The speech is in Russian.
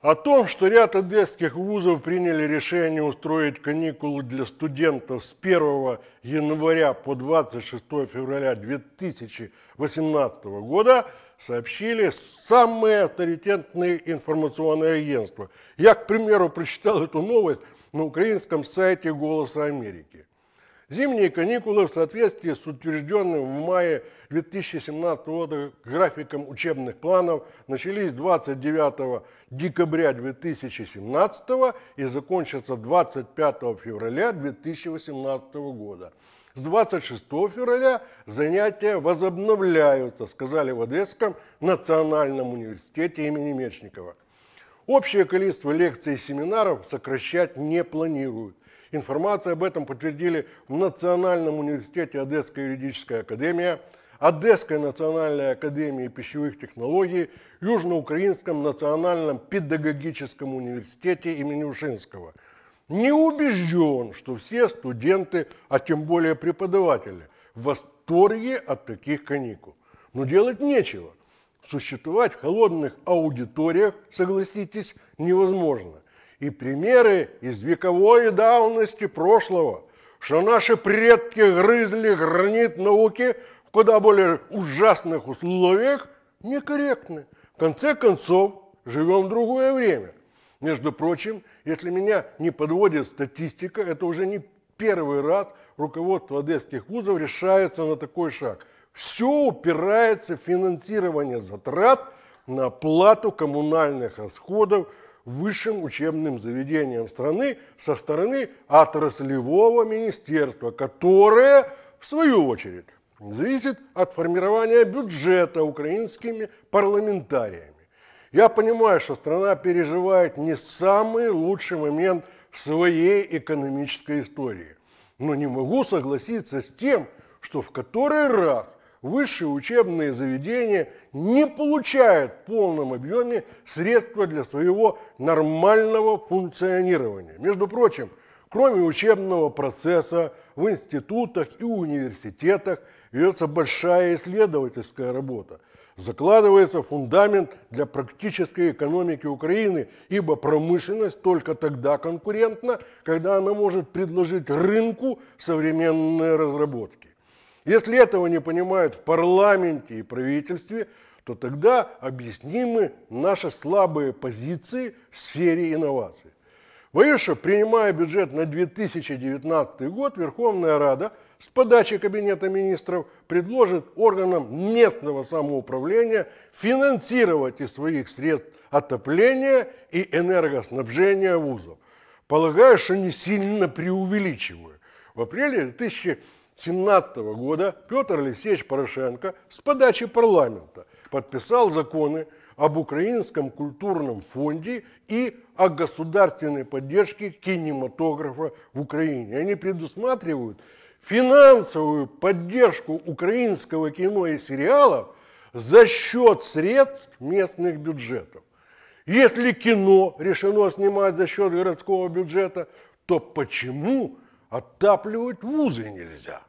О том, что ряд одесских вузов приняли решение устроить каникулы для студентов с 1 января по 26 февраля 2018 года, сообщили самые авторитетные информационные агентства. Я, к примеру, прочитал эту новость на украинском сайте «Голоса Америки». Зимние каникулы в соответствии с утвержденным в мае 2017 года графиком учебных планов начались 29 декабря 2017 и закончатся 25 февраля 2018 года. С 26 февраля занятия возобновляются, сказали в Одесском национальном университете имени Мечникова. Общее количество лекций и семинаров сокращать не планируют – Информацию об этом подтвердили в Национальном университете Одесская юридическая академия, Одесской национальной академии пищевых технологий, Южноукраинском национальном педагогическом университете имени Ушинского. Не убежден, что все студенты, а тем более преподаватели, в восторге от таких каникул. Но делать нечего. Существовать в холодных аудиториях, согласитесь, невозможно и примеры из вековой давности прошлого, что наши предки грызли гранит науки в куда более ужасных условиях, некорректны. В конце концов, живем в другое время. Между прочим, если меня не подводит статистика, это уже не первый раз руководство одесских вузов решается на такой шаг. Все упирается в финансирование затрат на оплату коммунальных расходов высшим учебным заведениям страны со стороны отраслевого министерства, которое, в свою очередь, зависит от формирования бюджета украинскими парламентариями. Я понимаю, что страна переживает не самый лучший момент своей экономической истории, но не могу согласиться с тем, что в который раз высшие учебные заведения не получают в полном объеме средства для своего нормального функционирования. Между прочим, кроме учебного процесса в институтах и университетах ведется большая исследовательская работа. Закладывается фундамент для практической экономики Украины, ибо промышленность только тогда конкурентна, когда она может предложить рынку современные разработки. Если этого не понимают в парламенте и правительстве, то тогда объяснимы наши слабые позиции в сфере инноваций. Выше, принимая бюджет на 2019 год, Верховная Рада с подачи Кабинета министров предложит органам местного самоуправления финансировать из своих средств отопление и энергоснабжение вузов. Полагаю, что не сильно преувеличиваю. В апреле 2000 1917 года Петр Алексеевич Порошенко с подачи парламента подписал законы об Украинском культурном фонде и о государственной поддержке кинематографа в Украине. Они предусматривают финансовую поддержку украинского кино и сериалов за счет средств местных бюджетов. Если кино решено снимать за счет городского бюджета, то почему отапливать вузы нельзя?